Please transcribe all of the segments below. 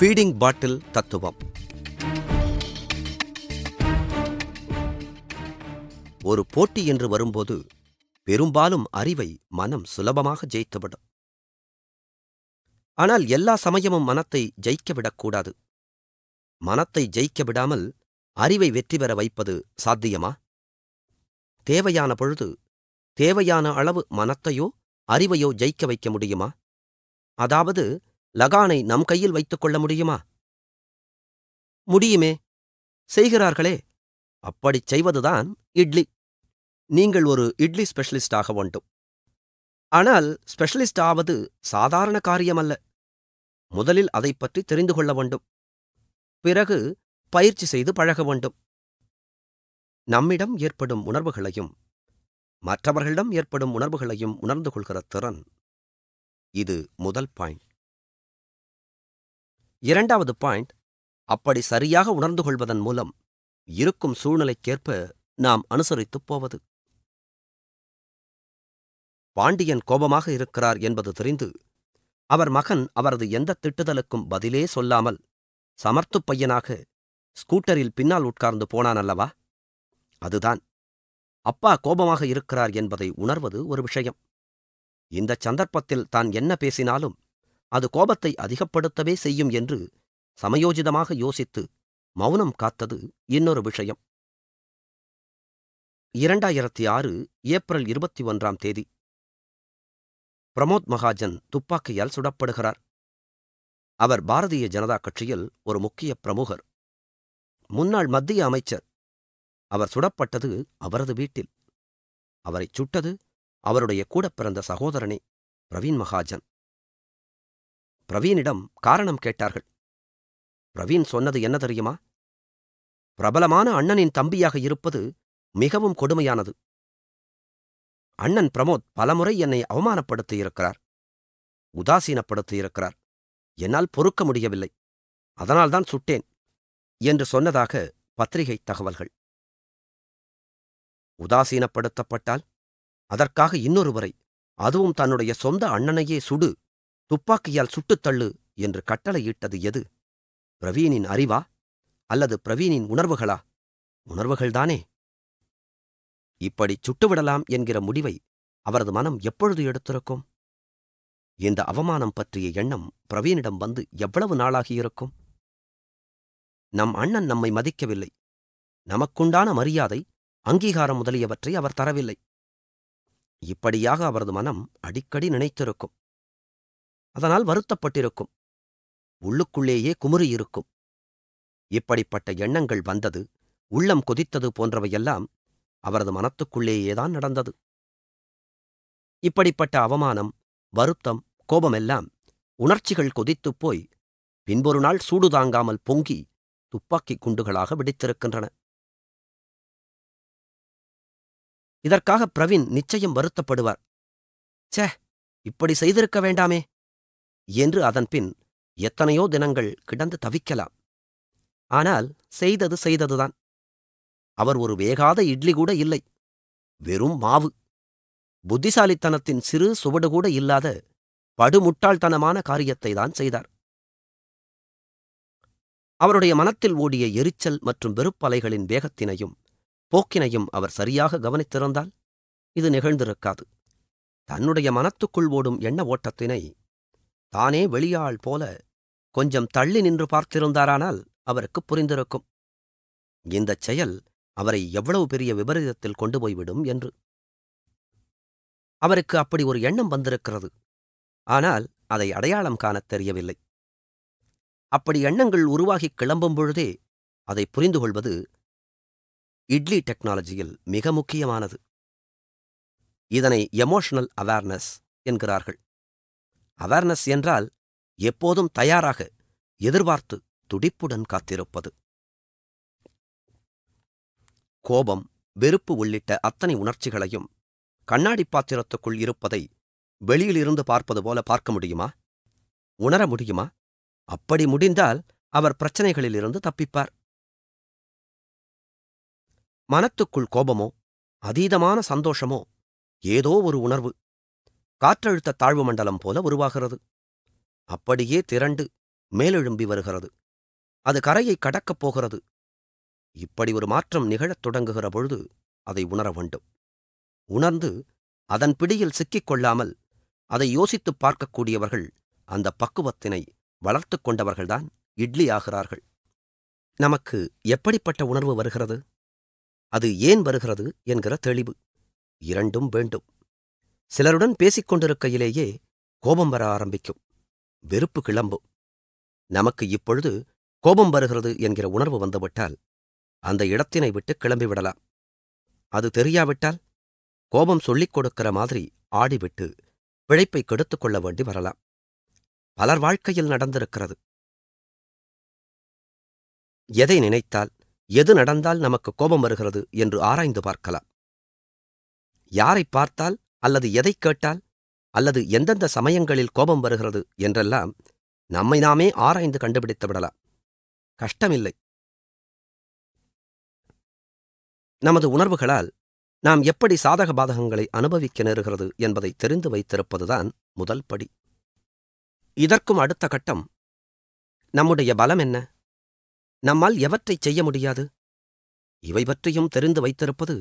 feeding bottle தத்துவம் ஒரு போட்டி என்று வரும்போது பெரும்பாலும் அறிவை மனம் சுலபமாக ஜெயித்துவிடும் ஆனால் எல்லா சமயமும் மனத்தை ஜெயிக்க விடக்கூடாது மனத்தை ஜெயிக்க விடாமல் அறிவை வெற்றி பெற வைப்பது சாத்தியமா தேவையான பொழுது தேவையான அளவு மனத்தையோ அறிவையோ ஜெயிக்க வைக்க முடியுமா அதாவது லகானை நம் கையில் வைத்துக் கொள்ள முடியுமா முடியுமே செய்கிறார்களே அப்படிச் செய்வதுதான் இட்லி நீங்கள் ஒரு இட்லி ஸ்பெஷலிஸ்டாக வேண்டும் ஆனால் ஸ்பெஷலிஸ்ட் ஆவது சாதாரண காரியமல்ல முதலில் அதை பற்றி தெரிந்து கொள்ள வேண்டும் பிறகு பயிற்சி செய்து பழக வேண்டும் நம்மிடம் ஏற்படும் உணர்வுகளையும் மற்றவர்களிடம் ஏற்படும் உணர்வுகளையும் உணர்ந்து கொள்கிற திறன் இது முதல் பாயிண்ட் இரண்டாவது பாயிண்ட் அப்படி சரியாக உணர்ந்து கொள்வதன் மூலம் இருக்கும் சூழ்நிலைக்கேற்ப நாம் அனுசரித்துப் போவது பாண்டியன் கோபமாக இருக்கிறார் என்பது தெரிந்து அவர் மகன் அவரது எந்த திட்டுதலுக்கும் பதிலே சொல்லாமல் சமர்த்து பையனாக ஸ்கூட்டரில் பின்னால் உட்கார்ந்து போனான் அல்லவா அதுதான் அப்பா கோபமாக இருக்கிறார் என்பதை உணர்வது ஒரு விஷயம் இந்த சந்தர்ப்பத்தில் தான் என்ன பேசினாலும் அது கோபத்தை அதிகப்படுத்தவே செய்யும் என்று சமயோஜிதமாக யோசித்து மௌனம் காத்தது இன்னொரு விஷயம் இரண்டாயிரத்தி ஆறு ஏப்ரல் இருபத்தி ஒன்றாம் தேதி பிரமோத் மகாஜன் துப்பாக்கியால் சுடப்படுகிறார் அவர் பாரதிய ஜனதா கட்சியில் ஒரு முக்கிய பிரமுகர் முன்னாள் மத்திய அமைச்சர் அவர் சுடப்பட்டது அவரது வீட்டில் அவரை சுட்டது அவருடைய கூட பிறந்த சகோதரனே பிரவீன் மகாஜன் பிரவீனிடம் காரணம் கேட்டார்கள் பிரவீன் சொன்னது என்ன தெரியுமா பிரபலமான அண்ணனின் தம்பியாக இருப்பது மிகவும் கொடுமையானது அண்ணன் பிரமோத் பலமுறை என்னை அவமானப்படுத்தியிருக்கிறார் உதாசீனப்படுத்தியிருக்கிறார் என்னால் பொறுக்க முடியவில்லை அதனால்தான் சுட்டேன் என்று சொன்னதாக பத்திரிகை தகவல்கள் உதாசீனப்படுத்தப்பட்டால் அதற்காக இன்னொருவரை அதுவும் தன்னுடைய சொந்த அண்ணனையே சுடு துப்பாக்கியால் சுட்டுத்தள்ளு என்று கட்டளையிட்டது எது பிரவீனின் அறிவா அல்லது பிரவீனின் உணர்வுகளா உணர்வுகள்தானே இப்படி சுட்டுவிடலாம் என்கிற முடிவை அவரது மனம் எப்பொழுது எடுத்திருக்கும் இந்த அவமானம் பற்றிய எண்ணம் பிரவீனிடம் வந்து எவ்வளவு நாளாகியிருக்கும் நம் அண்ணன் நம்மை மதிக்கவில்லை நமக்குண்டான மரியாதை அங்கீகாரம் முதலியவற்றை அவர் தரவில்லை இப்படியாக அவரது மனம் அடிக்கடி நினைத்திருக்கும் அதனால் வருத்தப்பட்டிருக்கும் உள்ளுக்குள்ளேயே குமுறியிருக்கும் இப்படிப்பட்ட எண்ணங்கள் வந்தது உள்ளம் கொதித்தது போன்றவையெல்லாம் அவரது மனத்துக்குள்ளேயேதான் நடந்தது இப்படிப்பட்ட அவமானம் வருத்தம் கோபமெல்லாம் உணர்ச்சிகள் கொதித்துப் போய் பின்பொரு நாள் சூடு தாங்காமல் பொங்கி துப்பாக்கி குண்டுகளாக வெடித்திருக்கின்றன இதற்காக பிரவீன் நிச்சயம் வருத்தப்படுவார் சே இப்படி செய்திருக்க வேண்டாமே என்று அதன்பின் எத்தனையோ தினங்கள் கிடந்து தவிக்கலாம் ஆனால் செய்தது செய்ததுதான் அவர் ஒரு வேகாத இட்லி கூட இல்லை வெறும் மாவு புத்திசாலித்தனத்தின் சிறு சுவடு கூட இல்லாத படுமுட்டாள்தனமான காரியத்தை தான் செய்தார் அவருடைய மனத்தில் ஓடிய எரிச்சல் மற்றும் வெறுப்பலைகளின் வேகத்தினையும் போக்கினையும் அவர் சரியாக கவனித்திருந்தால் இது நிகழ்ந்திருக்காது தன்னுடைய மனத்துக்குள் ஓடும் எண்ண ஓட்டத்தினை தானே வெளியாள் போல கொஞ்சம் தள்ளி நின்று பார்த்திருந்தாரானால் அவருக்கு புரிந்திருக்கும் இந்தச் செயல் அவரை எவ்வளவு பெரிய விபரீதத்தில் கொண்டு போய்விடும் என்று அவருக்கு அப்படி ஒரு எண்ணம் வந்திருக்கிறது ஆனால் அதை அடையாளம் காணத் தெரியவில்லை அப்படி எண்ணங்கள் உருவாகி கிளம்பும் பொழுதே அதை புரிந்து கொள்வது இட்லி டெக்னாலஜியில் மிக முக்கியமானது இதனை எமோஷனல் அவேர்னஸ் என்கிறார்கள் அவேர்னஸ் என்றால் எப்போதும் தயாராக எதிர்பார்த்து துடிப்புடன் காத்திருப்பது கோபம் வெறுப்பு உள்ளிட்ட அத்தனை உணர்ச்சிகளையும் கண்ணாடி பாத்திரத்துக்குள் இருப்பதை வெளியிலிருந்து பார்ப்பது போல பார்க்க முடியுமா உணர முடியுமா அப்படி முடிந்தால் அவர் பிரச்சனைகளிலிருந்து தப்பிப்பார் மனத்துக்குள் கோபமோ அதீதமான சந்தோஷமோ ஏதோ ஒரு உணர்வு காற்றழுத்த தாழ்வு மண்டலம் போல உருவாகிறது அப்படியே திரண்டு மேலெழும்பி வருகிறது அது கரையை கடக்கப் போகிறது இப்படி ஒரு மாற்றம் நிகழத் தொடங்குகிற பொழுது அதை உணர வேண்டும் உணர்ந்து அதன் பிடியில் சிக்கிக் கொள்ளாமல் அதை யோசித்துப் பார்க்கக்கூடியவர்கள் அந்த பக்குவத்தினை வளர்த்து கொண்டவர்கள்தான் இட்லி ஆகிறார்கள் நமக்கு எப்படிப்பட்ட உணர்வு வருகிறது அது ஏன் வருகிறது என்கிற தெளிவு இரண்டும் வேண்டும் சிலருடன் பேசிக் கொண்டிருக்கையிலேயே கோபம் வர ஆரம்பிக்கும் வெறுப்பு கிளம்பும் நமக்கு இப்பொழுது கோபம் வருகிறது என்கிற உணர்வு வந்துவிட்டால் அந்த இடத்தினை விட்டு கிளம்பிவிடலாம் அது தெரியாவிட்டால் கோபம் சொல்லிக் கொடுக்கிற மாதிரி ஆடிவிட்டு பிழைப்பை கெடுத்துக் கொள்ள வேண்டி வரலாம் பலர் வாழ்க்கையில் நடந்திருக்கிறது எதை நினைத்தால் எது நடந்தால் நமக்கு கோபம் வருகிறது என்று ஆராய்ந்து பார்க்கலாம் யாரை பார்த்தால் அல்லது எதை கேட்டால் அல்லது எந்தெந்த சமயங்களில் கோபம் வருகிறது என்றெல்லாம் நம்மை நாமே ஆராய்ந்து கண்டுபிடித்து விடலாம் கஷ்டமில்லை நமது உணர்வுகளால் நாம் எப்படி சாதக பாதகங்களை அனுபவிக்க நேருகிறது என்பதை தெரிந்து வைத்திருப்பதுதான் முதல் படி இதற்கும் அடுத்த கட்டம் நம்முடைய பலம் என்ன நம்மால் எவற்றை செய்ய முடியாது இவை பற்றியும் தெரிந்து வைத்திருப்பது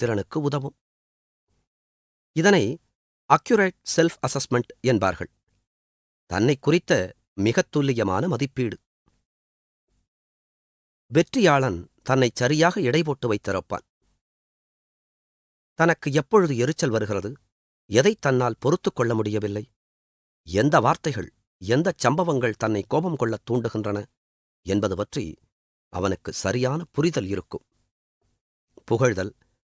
திறனுக்கு உதவும் இதனை அக்யூரேட் செல்ஃப் அசஸ்மெண்ட் என்பார்கள் தன்னை குறித்த மிகத் துல்லியமான மதிப்பீடு வெற்றியாளன் தன்னை சரியாக இடைபோட்டு வைத்திருப்பான் தனக்கு எப்பொழுது எரிச்சல் வருகிறது எதை தன்னால் பொறுத்துக் கொள்ள முடியவில்லை எந்த வார்த்தைகள் எந்த சம்பவங்கள் தன்னை கோபம் கொள்ளத் தூண்டுகின்றன என்பது பற்றி அவனுக்கு சரியான புரிதல் இருக்கும் புகழ்தல்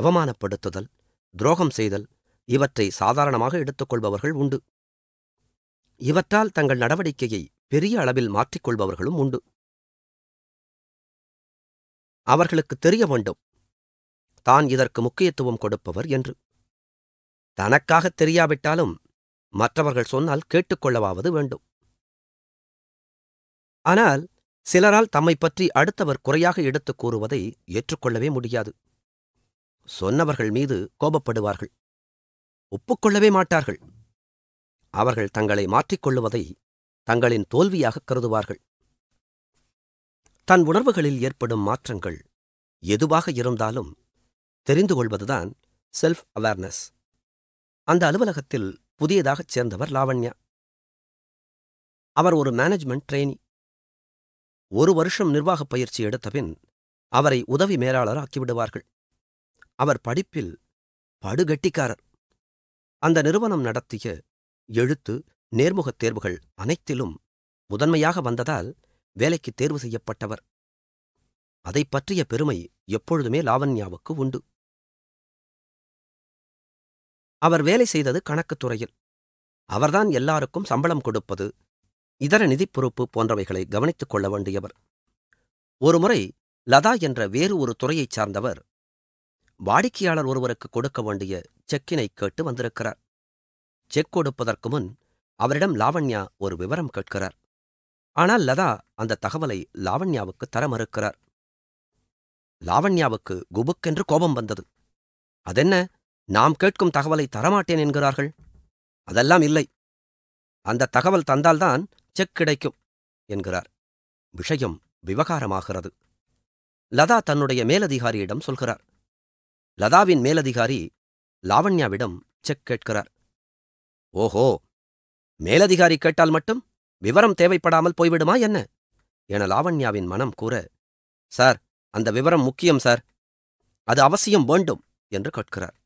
அவமானப்படுத்துதல் துரோகம் செய்தல் இவற்றை சாதாரணமாக எடுத்துக்கொள்பவர்கள் உண்டு இவற்றால் தங்கள் நடவடிக்கையை பெரிய அளவில் மாற்றிக்கொள்பவர்களும் உண்டு அவர்களுக்கு தெரிய வேண்டும் தான் இதற்கு முக்கியத்துவம் கொடுப்பவர் என்று தனக்காக தெரியாவிட்டாலும் மற்றவர்கள் சொன்னால் கேட்டுக்கொள்ளவாவது வேண்டும் ஆனால் சிலரால் தம்மை பற்றி அடுத்தவர் குறையாக எடுத்துக் கூறுவதை ஏற்றுக்கொள்ளவே முடியாது சொன்னவர்கள் மீது கோபப்படுவார்கள் ஒப்புக்கொள்ளவே மாட்டார்கள் அவர்கள் தங்களை மாற்றிக்கொள்ளுவதை தங்களின் தோல்வியாக கருதுவார்கள் தன் உணர்வுகளில் ஏற்படும் மாற்றங்கள் எதுவாக இருந்தாலும் தெரிந்து கொள்வதுதான் செல்ஃப் அவேர்னஸ் அந்த அலுவலகத்தில் புதியதாகச் சேர்ந்தவர் லாவண்யா அவர் ஒரு மேனேஜ்மெண்ட் ட்ரெயினி ஒரு வருஷம் நிர்வாகப் பயிற்சி எடுத்தபின் அவரை உதவி மேலாளர் ஆக்கிவிடுவார்கள் அவர் படிப்பில் படுகட்டிக்காரர் அந்த நிறுவனம் நடத்திய எழுத்து நேர்முகத் தேர்வுகள் அனைத்திலும் முதன்மையாக வந்ததால் வேலைக்கு தேர்வு செய்யப்பட்டவர் அதை பற்றிய பெருமை எப்பொழுதுமே லாவண்யாவுக்கு உண்டு அவர் வேலை செய்தது கணக்குத் துறையில் அவர்தான் எல்லாருக்கும் சம்பளம் கொடுப்பது இதர நிதி பொறுப்பு போன்றவைகளை கவனித்துக் கொள்ள வேண்டியவர் ஒருமுறை லதா என்ற வேறு ஒரு துறையைச் சார்ந்தவர் வாடிக்கையாளர் ஒருவருக்கு கொடுக்க வேண்டிய செக்கினை கேட்டு வந்திருக்கிறார் செக் கொடுப்பதற்கு முன் அவரிடம் லாவண்யா ஒரு விவரம் கேட்கிறார் ஆனால் லதா அந்த தகவலை லாவண்யாவுக்கு தர மறுக்கிறார் லாவண்யாவுக்கு குபுக்கென்று கோபம் வந்தது அதென்ன நாம் கேட்கும் தகவலை தரமாட்டேன் என்கிறார்கள் அதெல்லாம் இல்லை அந்த தகவல் தந்தால்தான் செக் கிடைக்கும் என்கிறார் விஷயம் விவகாரமாகிறது லதா தன்னுடைய மேலதிகாரியிடம் சொல்கிறார் லதாவின் மேலதிகாரி லாவண்யாவிடம் செக் கேட்கிறார் ஓஹோ மேலதிகாரி கேட்டால் மட்டும் விவரம் தேவைப்படாமல் போய்விடுமா என்ன என லாவண்யாவின் மனம் கூற சார் அந்த விவரம் முக்கியம் சார் அது அவசியம் வேண்டும் என்று கேட்கிறார்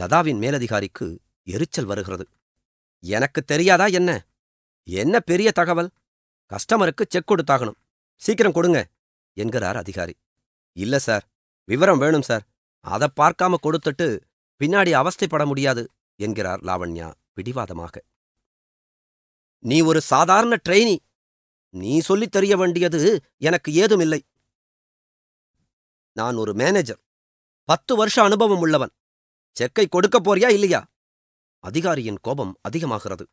லதாவின் மேலதிகாரிக்கு எரிச்சல் வருகிறது எனக்கு தெரியாதா என்ன என்ன பெரிய தகவல் கஸ்டமருக்கு செக் கொடுத்தாகணும் சீக்கிரம் கொடுங்க என்கிறார் அதிகாரி இல்ல சார் விவரம் வேணும் சார் அதை பார்க்காம கொடுத்துட்டு பின்னாடி அவஸ்தைப்பட முடியாது என்கிறார் லாவண்யா பிடிவாதமாக நீ ஒரு சாதாரண ட்ரெயினி நீ சொல்லித் தெரிய வேண்டியது எனக்கு ஏதுமில்லை நான் ஒரு மேனேஜர் பத்து வருஷ அனுபவம் உள்ளவன் செக்கை கொடுக்க போறியா இல்லையா அதிகாரியின் கோபம் அதிகமாகிறது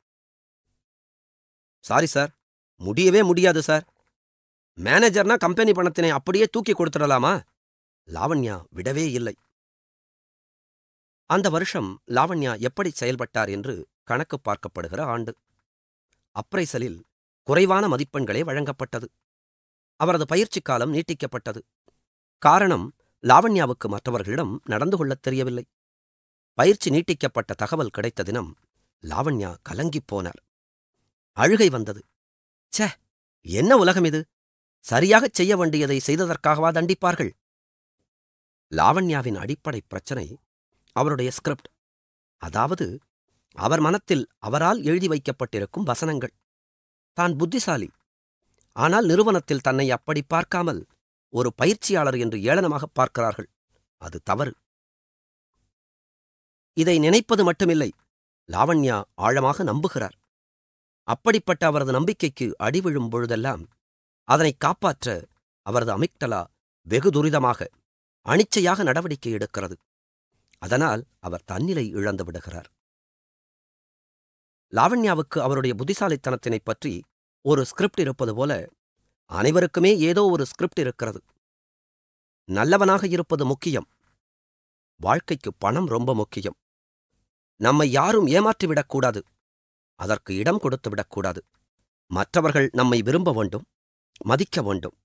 சாரி சார் முடியவே முடியாது சார் மேனேஜர்னா கம்பெனி பணத்தினை அப்படியே தூக்கி கொடுத்துடலாமா லாவண்யா விடவே இல்லை அந்த வருஷம் லாவண்யா எப்படி செயல்பட்டார் என்று கணக்கு பார்க்கப்படுகிற ஆண்டு அப்ரைசலில் குறைவான மதிப்பெண்களே வழங்கப்பட்டது அவரது பயிற்சி காலம் நீட்டிக்கப்பட்டது காரணம் லாவண்யாவுக்கு மற்றவர்களிடம் நடந்து கொள்ளத் தெரியவில்லை பயிற்சி நீட்டிக்கப்பட்ட தகவல் கிடைத்த தினம் லாவண்யா கலங்கிப் போனார் அழுகை வந்தது சே என்ன உலகம் இது சரியாகச் செய்ய வேண்டியதை செய்ததற்காகவா தண்டிப்பார்கள் லாவண்யாவின் அடிப்படை பிரச்சனை அவருடைய ஸ்கிரிப்ட் அதாவது அவர் மனத்தில் அவரால் எழுதி வைக்கப்பட்டிருக்கும் வசனங்கள் தான் புத்திசாலி ஆனால் நிறுவனத்தில் தன்னை அப்படி பார்க்காமல் ஒரு பயிற்சியாளர் என்று ஏளனமாக பார்க்கிறார்கள் அது தவறு இதை நினைப்பது மட்டுமில்லை லாவண்யா ஆழமாக நம்புகிறார் அப்படிப்பட்ட அவரது நம்பிக்கைக்கு அடிவிழும் பொழுதெல்லாம் அதனை காப்பாற்ற அவரது அமிக்டலா வெகு துரிதமாக அனிச்சையாக நடவடிக்கை எடுக்கிறது அதனால் அவர் தன்னிலை இழந்து விடுகிறார் லாவண்யாவுக்கு அவருடைய புத்திசாலித்தனத்தினை பற்றி ஒரு ஸ்கிரிப்ட் இருப்பது போல அனைவருக்குமே ஏதோ ஒரு ஸ்கிரிப்ட் இருக்கிறது நல்லவனாக இருப்பது முக்கியம் வாழ்க்கைக்கு பணம் ரொம்ப முக்கியம் நம்மை யாரும் ஏமாற்றிவிடக்கூடாது அதற்கு இடம் கொடுத்து விடக்கூடாது மற்றவர்கள் நம்மை விரும்ப வேண்டும் மதிக்க வேண்டும்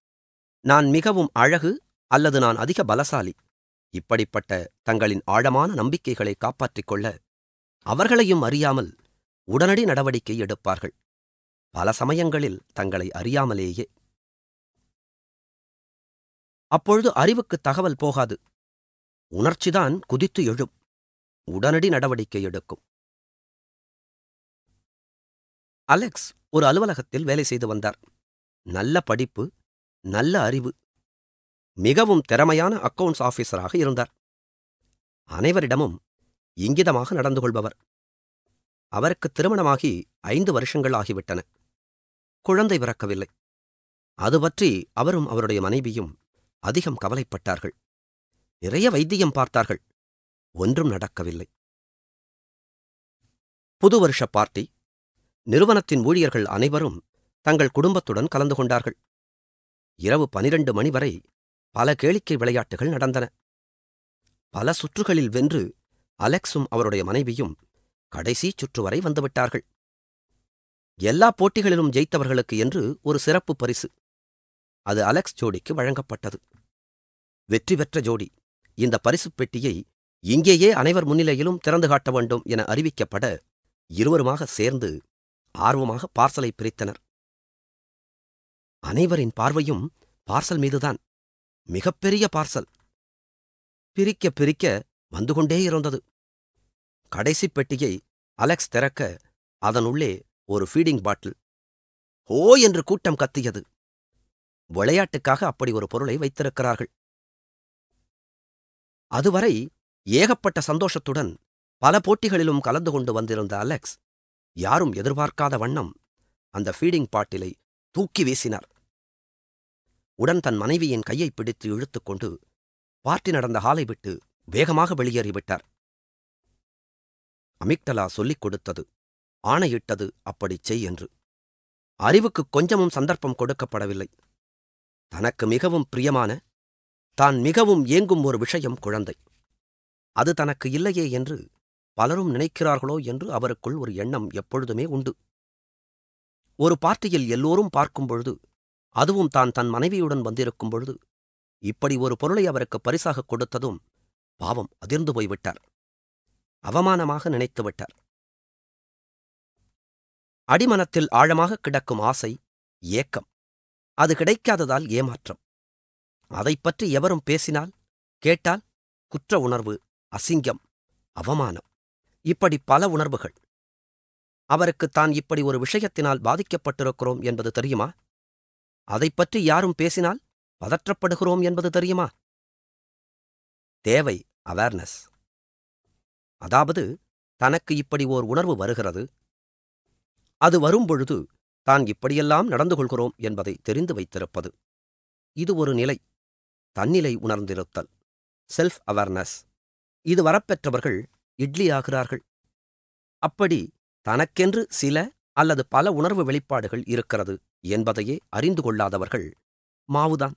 நான் மிகவும் அழகு அல்லது நான் அதிக பலசாலி இப்படிப்பட்ட தங்களின் ஆழமான நம்பிக்கைகளை காப்பாற்றிக் கொள்ள அவர்களையும் அறியாமல் உடனடி நடவடிக்கை எடுப்பார்கள் பல சமயங்களில் தங்களை அறியாமலேயே அப்பொழுது அறிவுக்கு தகவல் போகாது உணர்ச்சிதான் குதித்து எழும் உடனடி நடவடிக்கை எடுக்கும் அலெக்ஸ் ஒரு அலுவலகத்தில் வேலை செய்து வந்தார் நல்ல படிப்பு நல்ல அறிவு மிகவும் திறமையான அக்கவுண்ட்ஸ் ஆஃபீஸராக இருந்தார் அனைவரிடமும் இங்கிதமாக நடந்து கொள்பவர் அவருக்கு திருமணமாகி ஐந்து வருஷங்கள் ஆகிவிட்டன குழந்தை பிறக்கவில்லை அது பற்றி அவரும் அவருடைய மனைவியும் அதிகம் கவலைப்பட்டார்கள் நிறைய வைத்தியம் பார்த்தார்கள் ஒன்றும் நடக்கவில்லை புது வருஷ பார்ட்டி நிறுவனத்தின் ஊழியர்கள் அனைவரும் தங்கள் குடும்பத்துடன் கலந்து கொண்டார்கள் இரவு பனிரெண்டு மணி வரை பல கேளிக்கை விளையாட்டுகள் நடந்தன பல சுற்றுகளில் வென்று அலெக்ஸும் அவருடைய மனைவியும் கடைசி சுற்று வரை வந்துவிட்டார்கள் எல்லா போட்டிகளிலும் ஜெயித்தவர்களுக்கு என்று ஒரு சிறப்பு பரிசு அது அலெக்ஸ் ஜோடிக்கு வழங்கப்பட்டது வெற்றி பெற்ற ஜோடி இந்த பரிசுப் பெட்டியை இங்கேயே அனைவர் முன்னிலையிலும் திறந்து காட்ட வேண்டும் என அறிவிக்கப்பட இருவருமாக சேர்ந்து ஆர்வமாக பார்சலை பிரித்தனர் அனைவரின் பார்வையும் பார்சல் மீதுதான் மிகப்பெரிய பார்சல் பிரிக்க பிரிக்க வந்து கொண்டே இருந்தது கடைசி பெட்டியை அலெக்ஸ் திறக்க அதனுள்ளே ஒரு ஃபீடிங் பாட்டில் ஓ என்று கூட்டம் கத்தியது விளையாட்டுக்காக அப்படி ஒரு பொருளை வைத்திருக்கிறார்கள் அதுவரை ஏகப்பட்ட சந்தோஷத்துடன் பல போட்டிகளிலும் கலந்து கொண்டு வந்திருந்த அலெக்ஸ் யாரும் எதிர்பார்க்காத வண்ணம் அந்த ஃபீடிங் பாட்டிலை தூக்கி வீசினார் உடன் தன் மனைவியின் கையை பிடித்து இழுத்துக்கொண்டு பார்ட்டி நடந்த ஹாலை விட்டு வேகமாக வெளியேறிவிட்டார் அமிக்டலா சொல்லிக் கொடுத்தது ஆணையிட்டது அப்படிச் செய் என்று அறிவுக்கு கொஞ்சமும் சந்தர்ப்பம் கொடுக்கப்படவில்லை தனக்கு மிகவும் பிரியமான தான் மிகவும் ஏங்கும் ஒரு விஷயம் குழந்தை அது தனக்கு இல்லையே என்று பலரும் நினைக்கிறார்களோ என்று அவருக்குள் ஒரு எண்ணம் எப்பொழுதுமே உண்டு ஒரு பார்ட்டியில் எல்லோரும் பார்க்கும் பொழுது அதுவும் தான் தன் மனைவியுடன் வந்திருக்கும் பொழுது இப்படி ஒரு பொருளை அவருக்கு பரிசாக கொடுத்ததும் பாவம் அதிர்ந்து போய்விட்டார் அவமானமாக நினைத்துவிட்டார் அடிமனத்தில் ஆழமாக கிடக்கும் ஆசை ஏக்கம் அது கிடைக்காததால் ஏமாற்றம் அதை பற்றி எவரும் பேசினால் கேட்டால் குற்ற உணர்வு அசிங்கம் அவமானம் இப்படி பல உணர்வுகள் அவருக்கு தான் இப்படி ஒரு விஷயத்தினால் பாதிக்கப்பட்டிருக்கிறோம் என்பது தெரியுமா அதை பற்றி யாரும் பேசினால் பதற்றப்படுகிறோம் என்பது தெரியுமா தேவை அவேர்னஸ் அதாவது தனக்கு இப்படி ஓர் உணர்வு வருகிறது அது வரும்பொழுது தான் இப்படியெல்லாம் நடந்து கொள்கிறோம் என்பதை தெரிந்து வைத்திருப்பது இது ஒரு நிலை தன்னிலை உணர்ந்திருத்தல் செல்ஃப் அவேர்னஸ் இது வரப்பெற்றவர்கள் இட்லி ஆகிறார்கள் அப்படி தனக்கென்று சில அல்லது பல உணர்வு வெளிப்பாடுகள் இருக்கிறது என்பதையே அறிந்து கொள்ளாதவர்கள் மாவுதான்